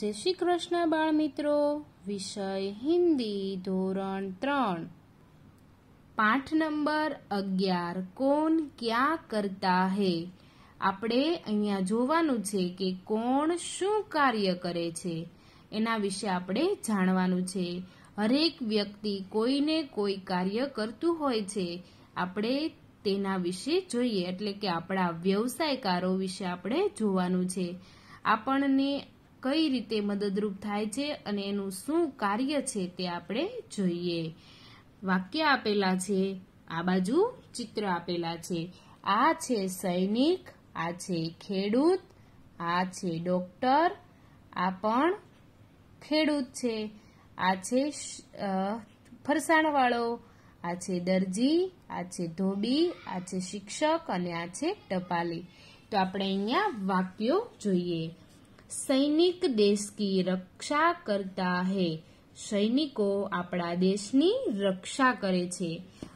જય શ્રી કૃષ્ણ બાળ મિત્રો વિષય હિન્દી ધોરણ ત્રણ પાઠ નંબર અગિયાર કોણ ક્યાં કરતા હે આપણે અહીંયા જોવાનું છે કે કોણ શું કાર્ય કરે છે એના વિશે આપણે જાણવાનું છે હરેક વ્યક્તિ કોઈને કોઈ કાર્ય કરતું હોય છે આપણે તેના વિશે જોઈએ એટલે કે આપણા વ્યવસાયકારો વિશે આપણે જોવાનું છે આપણને કઈ રીતે મદદરૂપ થાય છે અને એનું શું કાર્ય છે તે આપણે જોઈએ વાક્ય આપેલા છે આ બાજુ ચિત્ર આપેલા છે આ છે સૈનિક આ છે ખેડૂત આ છે ડોક્ટર આ પણ ખેડૂત છે આ છે ફરસાણવાળો આ છે દરજી આ છે ધોબી આ છે શિક્ષક અને આ છે ટપાલી તો આપણે અહીંયા વાક્યો જોઈએ સૈનિક દેશ કી રક્ષા કરતા હે સૈનિકો આપણા દેશની રક્ષા કરે છે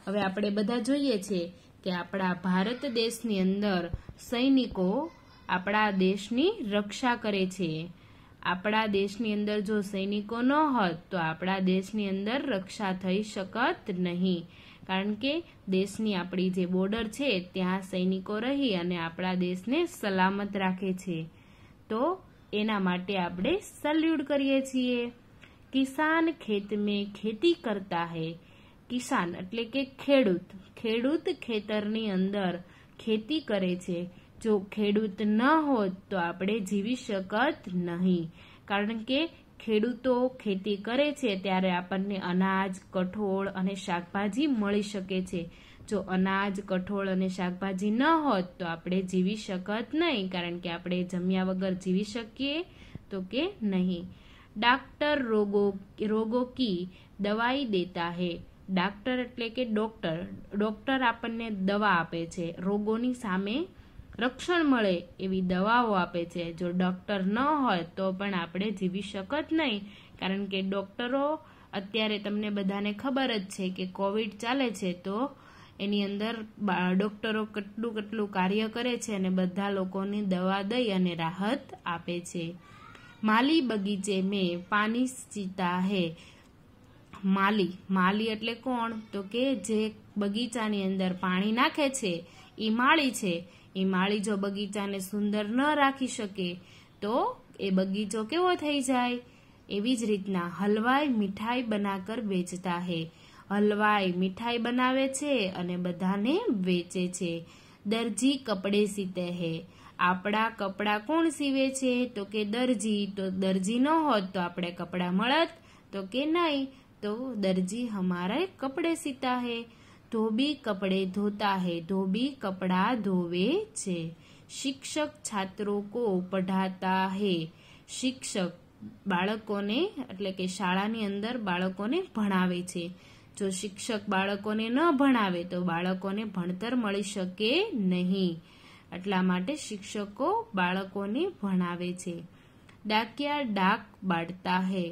હવે આપણે બધા જોઈએ છે કે આપણા ભારત દેશની અંદર સૈનિકો આપણા દેશની રક્ષા કરે છે આપણા દેશની અંદર જો સૈનિકો ન હોત તો આપણા દેશની અંદર રક્ષા થઈ શકત નહીં કારણ કે દેશની આપણી જે બોર્ડર છે ત્યાં સૈનિકો રહી અને આપણા દેશને સલામત રાખે છે તો એના માટે આપણે સલ્યુટ કરીએ છીએ કિસાન ખેત મેં ખેતી કરતા હે કિસાન એટલે કે ખેડૂત ખેડૂત ખેતરની અંદર ખેતી કરે છે જો ખેડૂત ન હોત તો આપણે જીવી શકત નહીં કારણ કે ખેડૂતો ખેતી કરે છે ત્યારે આપણને અનાજ કઠોળ અને શાકભાજી મળી શકે છે જો અનાજ કઠોળ અને શાકભાજી ન હોત તો આપણે જીવી શકત નહીં કારણ કે આપણે જમ્યા વગર જીવી શકીએ તો કે નહીં ડાક્ટર રોગો રોગો કી દવાઈ દેતા હે ડાક્ટર એટલે કે ડોક્ટર ડોક્ટર આપણને દવા આપે છે રોગોની સામે રક્ષણ મળે એવી દવાઓ આપે છે જો ડોક્ટર ન હોય તો પણ આપણે જીવી શકત નહીં કારણ કે ડોક્ટરો અત્યારે તમને બધાને ખબર જ છે કે કોવિડ ચાલે છે તો એની અંદર ડોક્ટરો કેટલું કેટલું કાર્ય કરે છે અને બધા લોકોને દવા દઈ અને રાહત આપે છે માલી બગીચે મેં પાની ચીતા હે માલી માલી એટલે કોણ તો કે જે બગીચાની અંદર પાણી નાખે છે એ માળી છે એ માળી જો બગીચાને સુંદર ન રાખી શકે તો એ બગીચો કેવો થઈ જાય એવી જ રીતના હલવાઈ મીઠાઈ બનાકર વેચતા હે હલવાઈ મીઠાઈ બનાવે છે અને બધાને વેચે છે દરજી કપડે સીતે હે આપણા કપડાં કોણ સીવે છે તો કે દરજી તો દરજી ન હોત તો આપણે કપડાં મળત તો કે નહીં તો દરજી હમારે કપડે સીતા હે ધોબી કપડે ધોતા હે ધોબી કપડાં ધોવે છે શિક્ષક છાત્રો કો પઢાતા હે શિક્ષક બાળકોને એટલે કે શાળાની અંદર બાળકોને ભણાવે છે જો શિક્ષક બાળકોને ન ભણાવે તો બાળકોને ભણતર મળી શકે નહીં એટલા માટે શિક્ષકો બાળકોને ભણાવે છે ડાકિયા ડાક બાળતા હે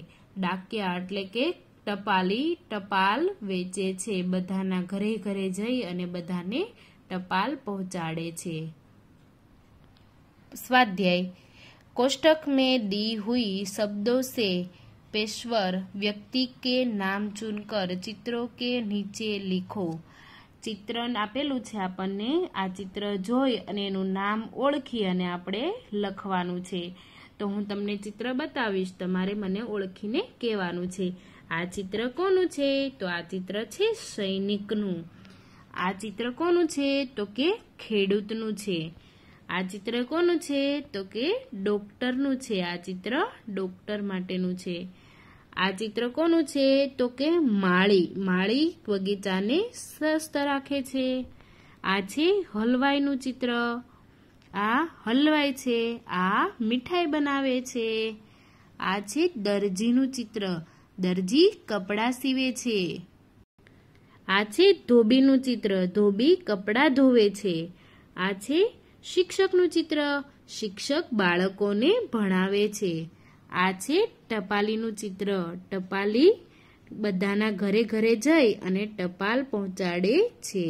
ડાકિયા એટલે કે ટપાલી ટપાલ વેચે છે બધાના ઘરે ઘરે જઈ અને બધાને ટપાલ પહોંચાડે છે સ્વાધ્યાય કોષ્ટક મેં દી હુઈ શબ્દો સે પેશ્વર વ્યક્તિ કે નામ ચૂનકર ચિત્રો કે નીચે લીખો ચિત્ર આપેલું છે આપણને આ ચિત્ર જોઈ અને એનું નામ ઓળખી અને આપણે લખવાનું છે તો હું તમને ચિત્ર બતાવીશ તમારે મને ઓળખીને કહેવાનું છે આ ચિત્ર કોનું છે તો આ ચિત્ર છે સૈનિકનું આ ચિત્ર કોનું છે તો કે ખેડૂતનું છે આ ચિત્ર કોનું છે તો કે ડૉક્ટરનું છે આ ચિત્ર ડોક્ટર માટેનું છે આ ચિત્ર કોનું છે તો કે માળી માળી બગીચાને સ્વસ્થ રાખે છે આ છે હલવાઈનું ચિત્ર આ હલવાઈ છે આ મીઠાઈ બનાવે છે આ છે દરજીનું ચિત્ર દરજી કપડાં સીવે છે આ છે ધોબીનું ચિત્ર ધોબી કપડાં ધોવે છે આ છે શિક્ષકનું ચિત્ર શિક્ષક બાળકોને ભણાવે છે આ છે ટપાલીનું ચિત્ર ટપાલી બધાના ઘરે ઘરે જઈ અને ટપાલ પહોંચાડે છે